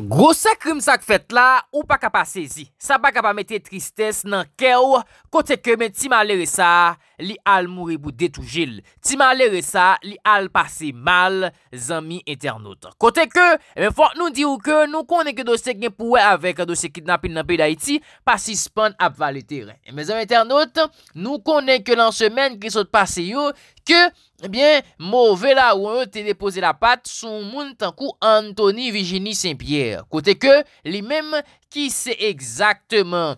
Gros se krim sak fet la, ou pa ka pa sezi. Sa pa ka pa mette tristese nan ke ou, kote ke men ti malere sa, li al moure bou detoujil. Ti malere sa, li al pase mal, zami internaut. Kote ke, men fwa, nou di ou ke, nou konen ke dosye gen pouwe avek a dosye kidnapin nan pey da iti, pasi span ap va le teren. Men zami internaut, nou konen ke lan semen ki sot pase yo, Kote ke, mou ve la ou te depose la pat sou moun tankou Anthony Virginie Saint-Pierre. Kote ke, li menm ki se ekzakteman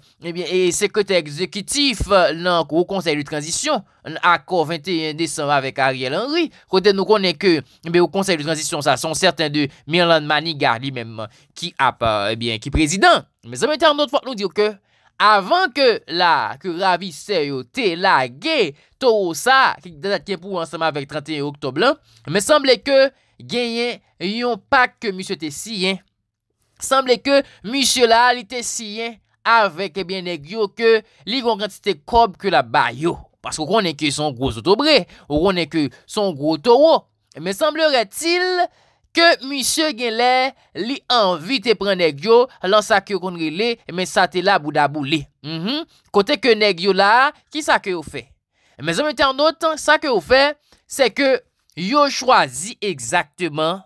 se kote ekzekitif nan kou konsey li tranjisyon, akor 21 desan avèk Ariel Henry. Kote nou konen ke, mou konsey li tranjisyon sa son serten de Milan Manigard li menm ki ap, ebyen ki prezident. Me se mette an not fwa nou diyo ke... avan ke la ke ravi seryo te la ge toro sa, ke dat ke pou ansama vek 31 oktoblan, me semble ke geyen yon pak ke misyo te siyen, semble ke misyo la li te siyen, avek e bien e gyo ke li konkantite kob ke la bayo, paske konen ke son gwo sotobre, konen ke son gwo toro, me semblere til, ke misye gen lè li anvi te pren negyo lan sakyo kondre lè men sa te la boudabou lè. Mhm. Kote ke negyo la, ki sakyo fè? Men zon mwen te an notan, sakyo fè, se ke yo chwazi egzakteman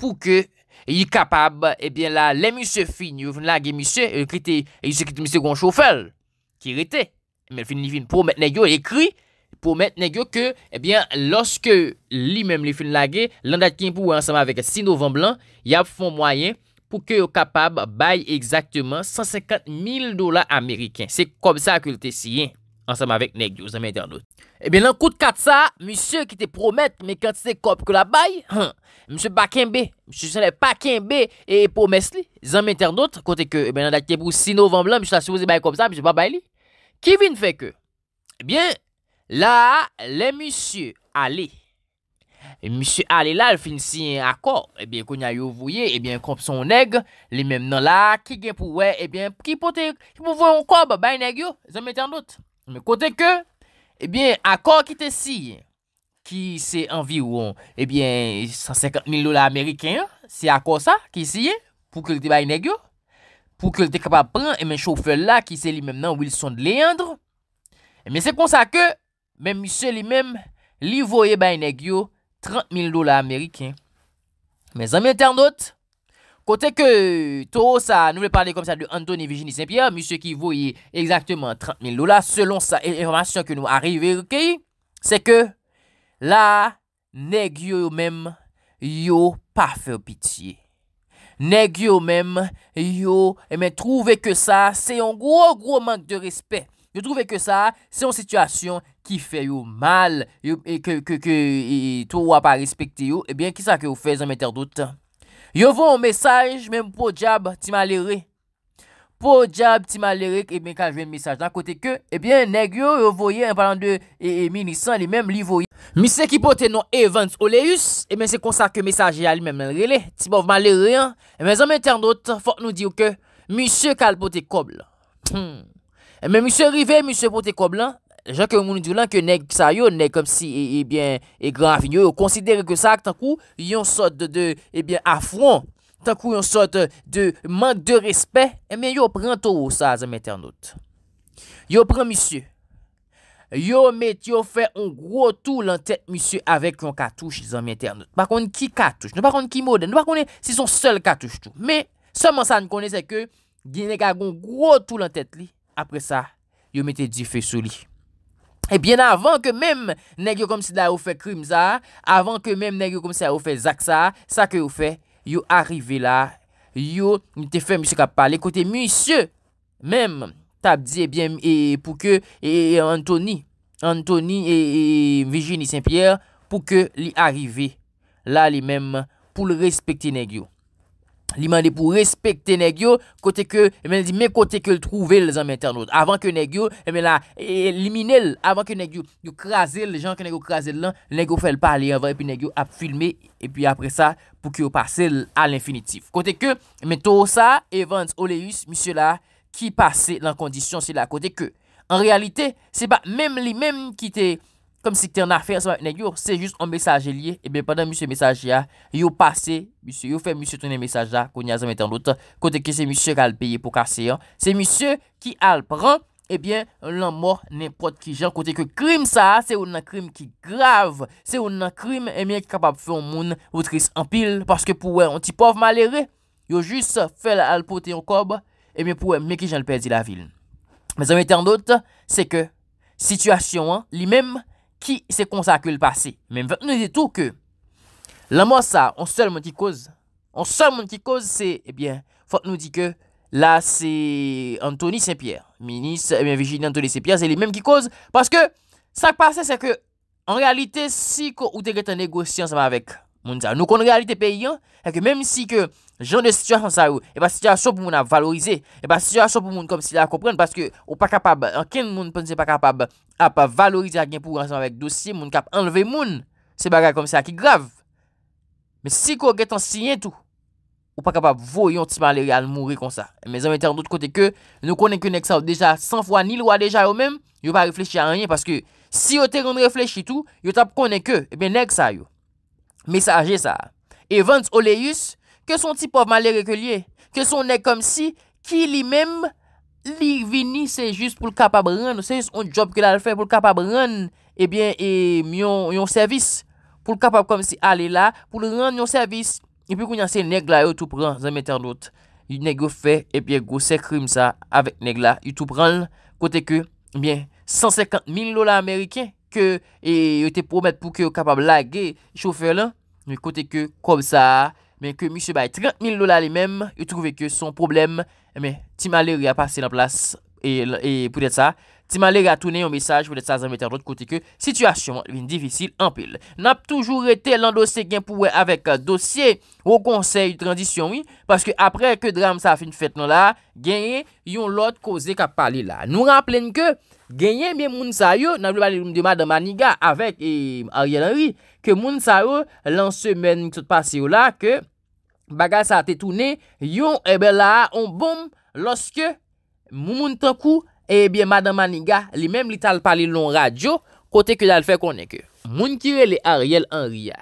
pou ke yi kapab, ebyen eh la, lè misye fin, yu ven la gen misye, yu eh, eh, se kriti misye koncho fèl, ki rete, men fin li fin pou men negyo ekri, Promet, negyo, ke, ebyen, eh loske li mem li fin lage, landat kin pou anseman vek si novemblan, yab fon mwayen pou ke yo kapab baye ekzakteman 150.000 dola Ameriken. Se kom sa akil te siyen, anseman vek negyo, zanm internot. Ebyen, eh lankout kat sa, misye ki te promet, mekantite kop kola baye, msye bakenbe, msye sanay pakenbe, e pomes li, zanm internot, kontek ke, ebyen, eh landat kin pou si novemblan, msye la souze baye kom sa, msye pa baye li. Kivin feke, ebyen, La, le monsie Allé. E monsie Allé la, fin siye akor, ebyen konya yo vouye, ebyen komp son neg, li mem nan la, ki gen pou we, ebyen ki pou te, ki pou vouye on kob, bay neg yo, zan mette an dout. Mè kote ke, ebyen akor ki te siye, ki se envi ou, ebyen 150 mil dola Ameriken, se akor sa, ki siye, pou ke li te bay neg yo, pou ke li te kapap pran, emen choufe la, ki se li mem nan Wilson Leandre, ebyen eh se konsa ke, Men misye li men, li voye bay neg yo 30.000 dola Ameriken. Men zami internet, kote ke to sa nou ve pale kom sa de Anthony Virginie St-Pierre, misye ki voye exactement 30.000 dola, selon sa informasyon ke nou arrive, se ke la neg yo men, yo pa fe pitiye. Neg yo men, yo eh, men trouve ke sa, se yon gro gro mank de respet. Yo trouve ke sa, se yon situasyon ki fe yo mal, yo ke, ke, ke, ke, to wap a respekte yo, ebyen, ki sa ke yo fe zanm enter dotan? Yo vo yon mesaj, menm pou jab, ti malere. Pou jab, ti malere, ebyen, eh kal jwen mesaj. Dan kote ke, ebyen, eh neg yo, yo voye, en palan de, e, e, mini san, li menm li voye. Mi se ki pote non event oleus, ebyen, eh se konsa ke mesaj yal, menm nan rele, ti bov malere, an. Ebyen, zanm enter dotan, fok nou diyo ke, mi se kal pote kobl. Hmm. Mwen mwen se rive, mwen se pote kob lan, jank yo mouni di lan, ke nek sa yo, nek kom si, e bien, e gran fin yo, yo konsidere ke sa, tan kou, yon sot de, e bien, afron, tan kou yon sot de, mank de respet, e men yo pren tou sa zanm internot. Yo pren misye, yo met, yo fe yon gro tou lan tèt misye, avek yon katouche zanm internot. Par kon ki katouche, nou par kon ki mode, nou par kon se yon sol katouche tou. Men, seman sa n konen se ke, genek agon gro tou lan tèt li, apre sa, yo mette di fe sou li. Ebyen avan ke mem, negyo kom si la ou fe krim za, avan ke mem negyo kom si la ou fe zak sa, sa ke ou fe, yo arive la, yo, mte fe msye kap pale, kote msye, mem, tab di ebyen, eh pou ke, e Anthony, Anthony e Virginie Saint-Pierre, pou ke li arive, la li men, pou le respekte negyo. Li mande pou respekte negyo, kote ke, men di men kote ke l trouve l zanmen ternoud. Avan ke negyo, men la elimine l, avan ke negyo yo kraze eh, l, le jan ke negyo kraze l lan, negyo fel pale avan, epi negyo ap filme, epi apre sa pou ki yo pase l al infinitif. Kote ke, men to sa, event oleus, misyo la, ki pase l an kondisyon se la kote ke. En realite, se ba, men li men ki te... kom si kte an afer, se mwen ek yo, se jist an mesaje liye, e ben padan msye mesaje ya, yo pase, eh eh msye yo fe msye tonen mesaje ya, konye a zanmete an lot, kote ke se msye kalpeye pou kase ya, se msye ki alpran, e ben lan mò, nenpot ki jan, kote ke krim sa, se ou nan krim ki grav, se ou nan krim, e men kapap fè an moun, voutris an pil, paske pou wè, an ti pov malere, yo jist fel alpote yon kob, e men pou wè, men ki jan lperdi la vil. Me zanmete an lot, qui c'est comme ça le passé. Mais nous dit tout que la mort ça, on seul qui cause, on seul qui cause c'est eh bien, faut nous dit que là c'est Anthony Saint-Pierre, ministre eh bien Virginie Anthony Saint-Pierre, c'est les mêmes qui cause parce que ça qui passe c'est que en réalité si ou un négociant va avec Moun sa nou kon realite pe yon, eke menm si ke jen de situasyon sa yo, e pa situasyon pou moun a valorize, e pa situasyon pou moun kom si la kompren, paske ou pa kapab, an ken moun ponse pa kapab, a pa valorize a gen pou ranseman vek dosye, moun kap enleve moun, se bagay kom se a ki grav. Men si kou getan si yon tou, ou pa kapab voyon ti pa ale real moun re kon sa. E Men zan mette an dout kote ke, nou konen ke nek sa ou deja san fwa ni lwa deja ou menm, yo pa refleche a renyen, paske si yo te kon refleche tou, yo tap konen ke, e ben nek Mesaje sa, event oleus, ke son ti povman le rekelye, ke son nek kom si ki li mem li vini se jist pou l kapab ren, se jist on job ke la l fè pou l kapab ren, ebyen, eh e myon yon servis, pou l kapab kom si ale la, pou l ren yon servis. E pi kwenye se neg la yo tou pran, zan metan lot, yon neg yo fè, ebyen, yo sekrim sa avèk neg la, yon tou pran kote ke, ebyen, 150.000 lola Amerikey. E, yo te promet pou ke yo kapab lage choufer lan, nou kote ke koum sa, men ke monsi bay 30.000 lola li men, yo trove ke son problem, men ti maleri a pase nan plas, e, e pou det sa ti maleri a toune yon mesaj, pou det sa zanmete an rote kote ke, situasyon vin divisil an pil, nap toujou rete lan dosye gen pou we avek euh, dosye ou konsey yon tradisyon, oui, paske apre ke dram sa fin fèt nan la gen yon lot koze kap pale la, nou ramplen ke Genyen byen moun sa yo nan blou bali loun de Mada Maniga avek e, Ariel Henry ke moun sa yo lan semen miksot pas yo la ke bagas sa te toune yon e bel la an bom loske moun tankou e byen Mada Maniga li menm li tal pali loun radyo kote ke dal fe konen ke. Moun kire li Ariel Henry ya.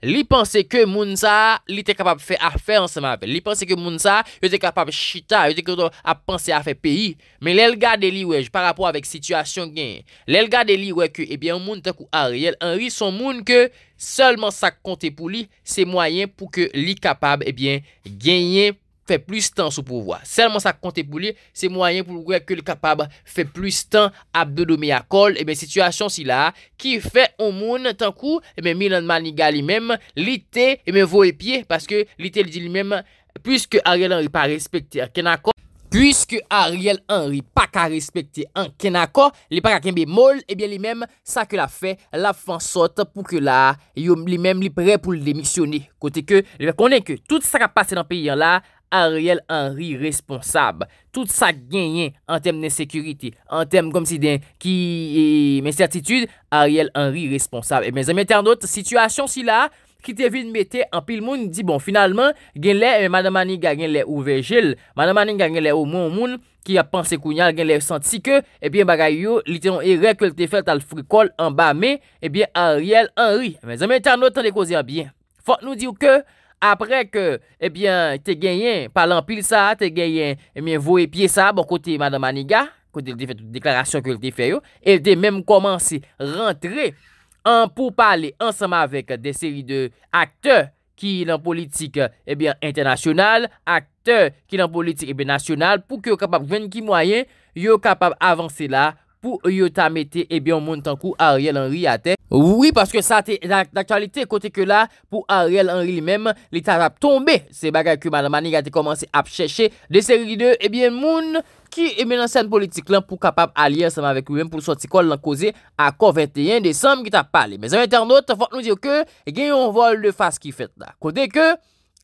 Li pense ke moun sa li te kapab fè a fè an seman apè. Li pense ke moun sa yo te kapab chita, yo te kapab a pense a fè peyi. Men lèl gade li wèj par rapport avèk situasyon gen. Lèl gade li wèj ke ebyen moun te kou a riyel anri son moun ke seman sa konte pou li se mwayen pou ke li kapab ebyen genyen apè. Fè plis tan sou pou wwa. Selman sa konte pou li. Se mwoyen pou wwe ke li kapab. Fè plis tan. Abdo do me akol. Ebe eh situasyon si la. Ki fè o moun. Tan kou. Ebe eh milan maniga li mem. Li te. Ebe eh vo e pye. Paske li te li di li mem. Piske Ariel Henry pa respekte. Aken akor. Piske Ariel Henry. Pa ka respekte. Aken akor. Li pa ka kembe mol. Ebe li mem. Sa ke la fè. La fè ansot. Pou ke la. Li mem li pre pou li demisyone. Kote ke. Li konen ke. Tout sa ka Ariel Henry responsable Tout sa genyen En tem de nesekurite En tem kom si den ki men certitude Ariel Henry responsable E men zemete anot Situasyon si la Ki te vide mette an pil moun Di bon finalman Gen le e euh, madamanin ga gen le ouvejel Madamanin ga gen le ou moun moun Ki a panse kounyal Gen le senti ke E eh bien bagay yo Li tenon e rekelte felt al frikol An ba me E eh bien Ariel Henry Men zemete anot An de kozyan bien Fok nou dir ke apre ke eh te genyen palan pil sa, te genyen eh voue piye sa, bon kote Madame Maniga, kote de deklarasyon ki yo te feyo, el te menm komanse rentre an pou pale ansama vek de seri de akte ki lan politik eh internasyonal, akte ki lan politik nasyonal pou ki yo kapab ven ki mwayen, yo kapab avanse la, pou yo ta mette ebyon eh moun tankou Ariel Henry a te. Ouwi, paske sa te d'aktualite kote ke la, pou Ariel Henry mèm li eh eh ta tap tombe, se bagay ku Manig a te komanse ap chèche de seri 2, ebyen moun ki ebyen ansen politik lan pou kapap a liye seman vek moun mèm pou soti kol lan koze akon 21 désem ki ta pale. Mèzèm internet, fòk nou diyo ke, genyon vol de fase ki fèt la. Kote ke,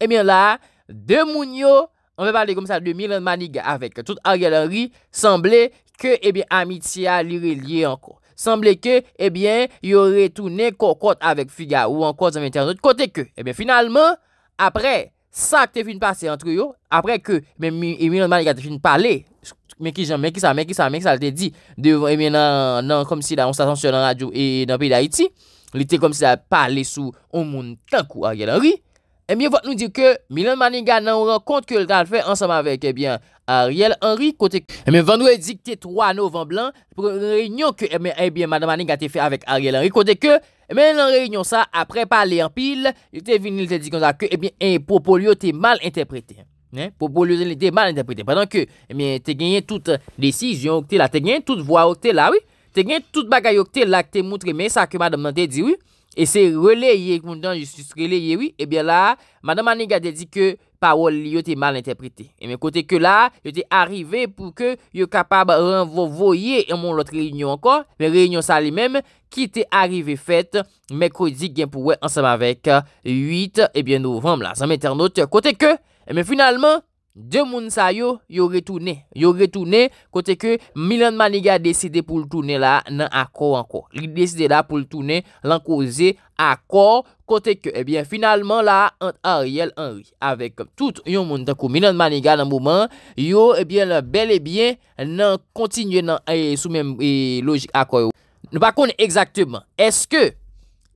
ebyen la, de moun yo, anve pale gom sa de Manig a vek, tout Ariel Henry, sanble, ke ebyen eh amitye a li re liye anko. Semble ke, ebyen, eh yo re toune kokot avek figa ou anko zan veyte anot kote ke. Ebyen, eh finalman, apre, sakte fin pase an tro yo, apre ke, men mi yon mani ga te fin pale, men ki jan men ki sa men ki sa men ki sa le te di, devon ebyen nan, nan kom si la on sa san syo nan radyo e nan peyi da iti, li te kom si la pale sou, ou moun tankou a genan ri, ebyen vot nou di ke, mi yon mani ga nan ou renkont ke l gran fe ansam avek ebyen, Ariel Henry kote ke, eme eh vandouè dik te 3 novemblan, reynyon ke, eme, eh ebyen, eh madame Anning a te fe avèk Ariel Henry kote ke, eme, nan reynyon sa, apre pa le anpil, te vinil te dik anzak ke, eme, en, popolio te mal interpretè, en, popolio te mal interpretè, padan ke, eme, te genyen tout decisyon kote la, te genyen tout vwa kote la, oui, te genyen tout bagay kote la kote moutre, eme, sa ke madame Anning te di, oui, E se releye koum dan jistis releye wii, ebyen la, madame anega de di ke pa wol li yo te mal interprete. Emen kote ke la, yo te arrive pou ke yo kapab renvo voye yon mon lot reynyon kon, men reynyon sa li men, ki te arrive fete, men kou di gen pou wè ansem avek 8, ebyen novemb la, san men ternote kote ke, emen finalman, De moun sa yo, yo retoune. Yo retoune kote ke Milan Maniga deside pou l'toune la nan akor ankor. Li deside la pou l'toune lankoze akor kote ke ebyen eh finalman la entre Ariel Henry. Awek tout yon moun tan ko Milan Maniga eh nan mouman, eh, yo ebyen la bel ebyen nan kontinye nan soumen logik akor. Nou bakon exactement, eske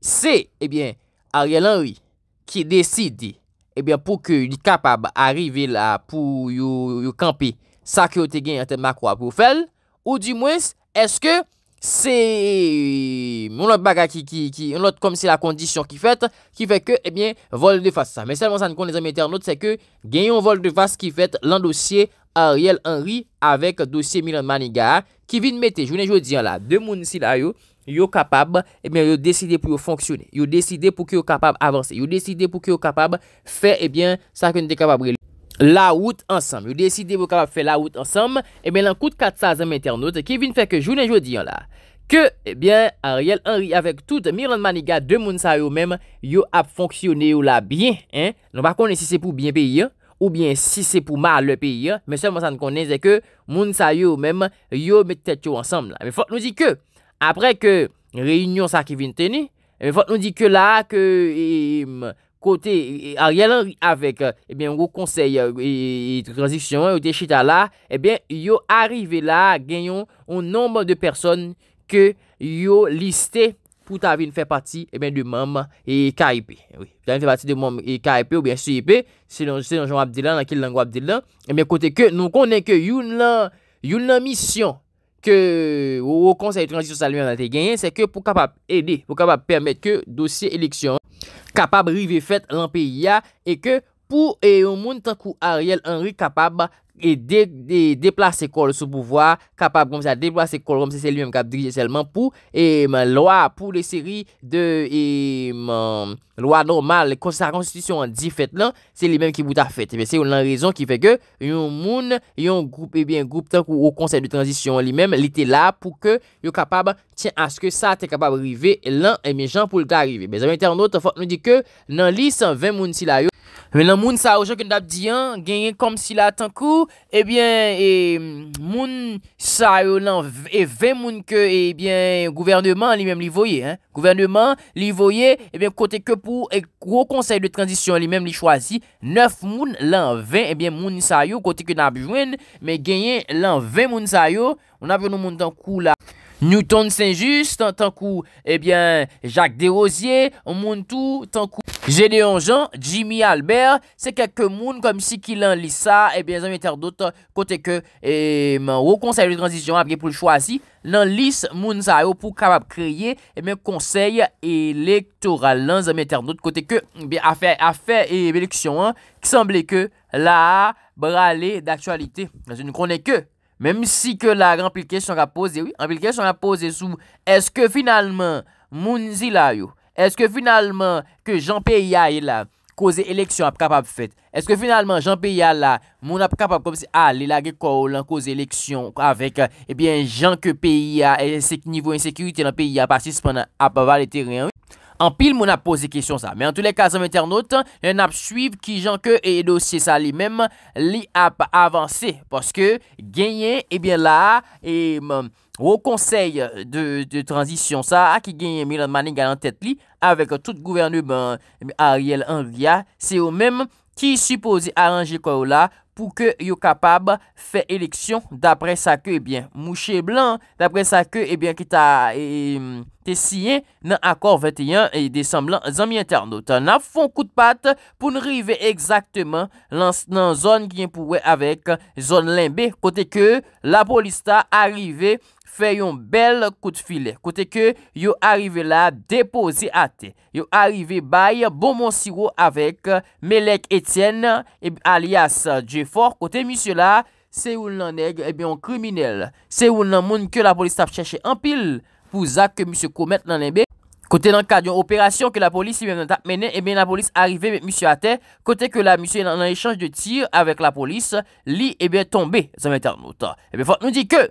se ebyen Ariel Henry ki deside... Ebyen eh pou ke li kapab arive la pou yu kampe sa ki yo te gen yate makwa pou fel Ou di mwes eske se mounot baga ki ki ki Mounot kom se la kondisyon ki fet ki feke ebyen eh vol de fasa Men selman san kon le zemeter not se ke genyon vol de fasa ki fet lan dosye Ariel Henry Avek dosye Milan Manigar ki vin mette jounen joudian la De moun si la yo Yo kapab, e eh ben yo deside pou yo fonksyone Yo deside pou ki yo kapab avanse Yo deside pou ki yo kapab fe e ben sa ke nou de kapab re La wout ansam Yo deside pou ki yo kapab fe la wout ansam E ben lan koute 400 mèter nout Ki vin fè ke jounen joudiyan la Ke e ben Ariel Henry avèk tout Miron Maniga de Mounsa yo mèm Yo ap fonksyone yo la bien Non pa konen si se pou bien peyi Ou bien si se pou mal le peyi Men seman sa nou konen zè ke Mounsa yo mèm yo metet yo ansam Men fòk nou zi ke apre ke, reyunyon sa ki vin teni, men eh fote nou di ke la, e, kote, e, a riyalan avèk, ebyen, eh ou konsey, e, e transisyon, ou deshita la, ebyen, eh yo arive la, genyon, ou nomba de person, ke yo liste, pou ta vin fè pati, ebyen, de mèm, e ka epè, ebyen, fè pati de mèm, e ka epè, ou bèm, se epè, se nan joun wap di lan, nan kil lang wap di lan, ebyen, kote ke, nou konen ke, youn nan, youn nan misyon, ke ou konsey transisyonsal mè nan te genyen, se ke pou kapab edè, pou kapab pèrmèd ke dosye eleksyon, kapab rive fèt lan pè ya, e ke pou e ou moun tankou a rèl an rè kapab e deplase kol sou pouvoi, kapab kom se a deplase kol, kom se se li men kap drije selman pou, e lwa pou de seri de, e lwa normal, kon sa konstitusyon an di fet lan, se li men ki bouta fet. Se yon nan rezon ki feke, yon moun, yon groupe, ebyen eh groupe tankou ou konsep de transisyon li men, li te la pou ke yon kapab, tien aske sa te kapab rive lan, e mi jan pou lika rive. Bez an yon ternot, fok nou di ke nan li 120 moun si la yo, Mwen lan moun sa yo, genye kom si la tan kou, ebyen moun sa yo lan ve moun ke ebyen gouvernement li mèm li voye. Gouvernement li voye, ebyen kote ke pou ek wou konsey de transisyon li mèm li chwazi. Neuf moun lan ve, ebyen moun sa yo kote ke nan bujwen, me genye lan ve moun sa yo. Mwen la ven nou moun tan kou la. Newton Saint-Just, tan kou, ebyen, eh Jacques Desrosiers, moun tou, tan kou, Gédéon Jean, Jimmy Albert, se kek ke moun, kom si ki lan lisa, ebyen, eh zanmèter dote, kote ke, e, eh, moun wou konsey loun transisyon, apge pou l'chwa si, lan lisa moun sa yo, pou kabab kriye, ebyen, konsey elektoral, lan non, zanmèter dote, kote ke, ebyen, afe, afe, ebyen, ebyen, ebyen, ebyen, ebyen, ebyen, eby Mem si ke la anpil kesyon ka pose sou, eske finalman moun zi la yo, eske finalman ke jan P.I.A. E la kose eleksyon ap kapap fet, eske finalman jan P.I.A. la moun ap kapap komise a ah, li la ge kwa ou lan kose eleksyon avek ebyen eh jan ke P.I.A. e eh, nivou ensekirite nan P.I.A. pasis pwana ap avale teren yo. An pil moun ap pose kisyon sa, men an tout le kase mwen ternote, yon ap suive ki jan ke e dosye sa li men, li ap avanse, poske genye, ebyen la, e wou konsey de tranzisyon sa, a ki genye Milad Manigal an tet li, avek tout gouvernu, ben Ariel Anvia, se ou men, ki suppose aranje kwa ou la, pou ke yo kapab fè eleksyon d'apre sa ke eh mouchè blan, d'apre sa ke eh ki ta eh, te siyen nan akor 21 desemblan zami internet. Nan fon kout pat pou nou rive ekzakteman nan zon ki yon pouwe avèk zon linbe, kote ke la polista a rive. Fè yon bel kout filè. Kote ke yon arrive la depose ate. Yon arrive baye bomon siro avek Melek Etienne e, alias Djefor. Kote misyo la, se ou l'aneg ebe yon kriminelle. Se ou l'anemoun ke la polis tap chèche empil pou zak ke misyo komet nanenbe. Kote nan kade yon operasyon ke la polis yon tap mene, ebe yon la polis arrive met misyo ate. Kote ke la misyo yon anechange de tir avek la polis, li ebe tombe zanmè tanmouta. Ebe fote e nou di ke...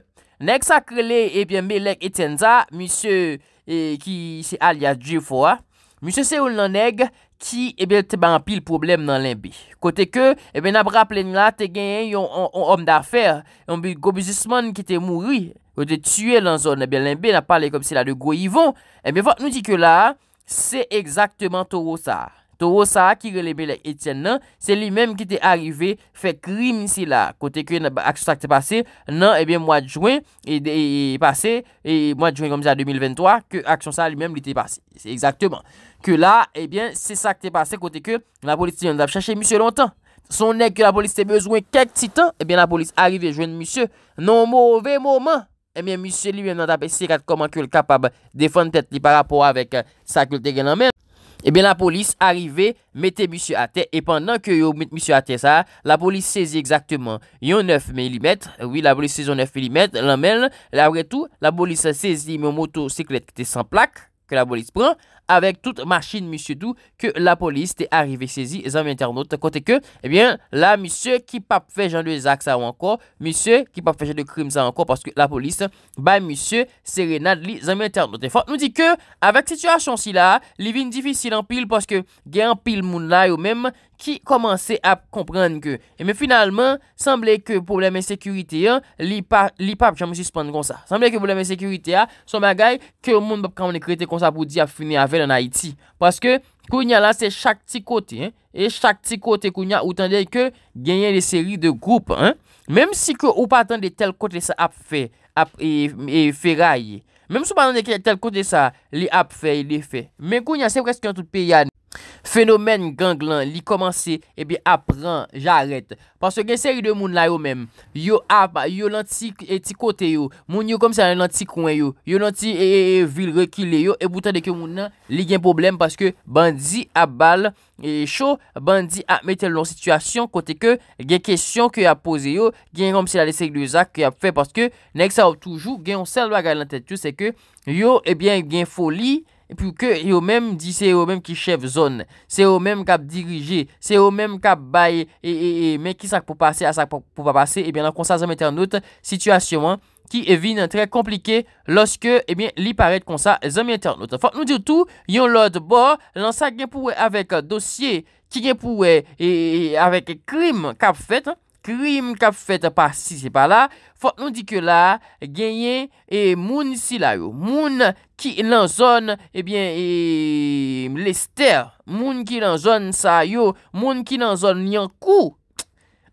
Nèk sakrele, ebyenbe, eh lèk etenza, misye ki al ya djifo a, misye se ou nan nèk ki ebyen te bampil problem nan lèmbe. Kote ke, ebyen ap rap lèm la te gen yon om da fer, yon bi gobezisman ki te mouri, ou de tue lan zon, ebyen eh lèmbe nan pale kom se la de goyivon, ebyen eh vat nou di ke la, se ekzakteman toro sa. Toro Saha ki relebele Etienne nan, se li menm ki te arrive fe krimisi la. Kote ke aksyon sa ki te pase nan, ebyen mwadjouen, e passe, e mwadjouen komze a 2023, ke aksyon sa li menm li te pase. Eksakteman, ke la, ebyen eh se sa ki te pase kote ke la polis te yon dap chache misyo lontan. Son ek ke la polis te bezwen kek titan, ebyen la polis arrive jwen misyo nan mwove mwoman. Ebyen misyo li yon dap ese kat koman ke l kapab defante te li parapo avek sa kul te genan menm. Eh bien la police mettait monsieur à terre, et pendant que yo monsieur à terre ça la police saisit exactement yon 9 mm, oui la police saisit yon 9 mm, l'emmène, tout, la police a la police saisit mon motocyclette Qui était sans plaque que la police prend, avec toute machine, monsieur tout, que la police Est arrivée saisie, les amis internautes, côté que, eh bien, là, monsieur qui pas fait genre de Zach ça encore, monsieur qui pas fait genre de crime ça encore, parce que la police, bah, monsieur, sérénade, les amis internautes. Et faut nous dit que, avec situation si là, les vignes difficiles en pile, parce que, a en pile moun là, ou même, Ki komanse ap komprende ke. E me finalman, sanble ke probleme sekurite ya, li pa, li pa, jan me suspande kon sa. Sanble ke probleme sekurite ya, son me agay, ke moun bop kan moun e krete kon sa pou di ap fini avel an Haiti. Paske, koun ya la se chak ti kote, e chak ti kote koun ya, ou tan dey ke, genyen de seri de goup, mèm si ke ou patan de tel kote sa ap fe, ap e, e feraye. Mèm sou banan de tel kote sa, li ap fe, li fe. Mèm koun ya se preske an tout pe yane. Fenomen ganglan li komanse e bi ap ran jaret Paske gen seri de moun la yo men Yo ap, yo lan ti e kote yo Moun yo komse lan ti kwen yo Yo lan ti e, e, vil rekile yo E boutan de ke moun nan li gen problem Paske bandi ap bal e show Bandi ap mette lon situasyon Kote ke gen kesyon ke ap pose yo Gen komse la de seri de zak ke ap fe Paske nek sa ou toujou gen yon selwa galante Se ke yo e bien gen foli E pou ke yo menm di se yo menm ki chev zon, se yo menm kap dirije, se yo menm kap baye, e menm ki sak pou pase, a sak pou pa pase, eh e bè nan konsa zanm eten not, situasyon an, ki evine trè komplike, lòske, e eh bè, li paret konsa zanm eten not. Fòk nou di tout, yon lòd bo, nan sa gen pou wè avèk dosye, ki gen pou wè eh, avèk krim kap fèt, an. Krim kap fèt pa si se pa la, fòt nou di ke la, genyen e moun si la yo. Moun ki lan zon, ebyen, e, lester. Moun ki lan zon sa yo, moun ki lan zon li an kou.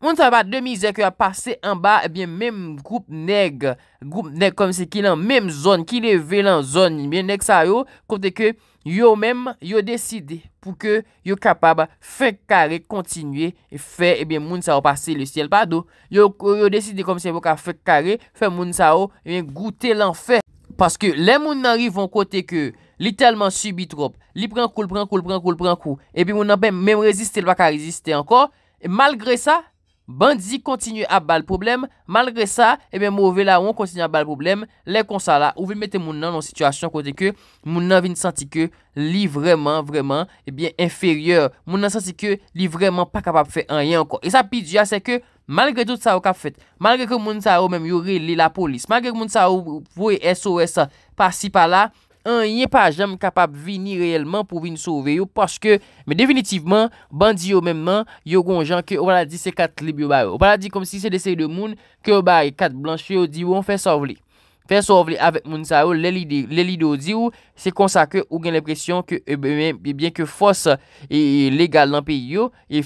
Moun tabat de mi zèk yo a pase an ba, ebyen, mèm goup neg, goup neg kom se ki lan mèm zon, ki le ve lan zon, ebyen, neg sa yo, kote ke... Yo men, yo deside pou ke yo kapab fe kare kontinye e fe moun sa ou pase le siel pa do. Yo deside kom se moun ka fe kare, fe moun sa ou, e bien goute l'anfer. Paske le moun nari von kote ke li telman subi trop, li pren kou, pren kou, pren kou, pren kou, e bin moun nan ben men reziste lwa ka reziste anko, e malgre sa... Bandi kontinu ap bal problem, malgre sa, ebe mou ve la ou kontinu ap bal problem, le konsa la ou ve mette moun nan nan sityasyon kote ke moun nan vi nsanti ke li vreman, vreman, ebe inferior, moun nan santi ke li vreman pa kapap fe enyen anko. E sa pidja se ke malgre tout sa ou kap fet, malgre ke moun sa ou menm yore li la polis, malgre ke moun sa ou vwe SOS pa si pa la, Yon yon pa jam kapap vini reyelman pou vini souve yo. Paske, me definitivman, bandi yo memman, yo kon jan ke oba la di se kat libi oba yo. Oba la di kom si se dese de moun, ke oba yon kat blanchi yo di yon fè sorvli. Fè sorvli avèk moun sa yo, lè li di yo di yo, se konsa ke ou gen lè presyon ke fòs e legal lan pe yo, e fòs.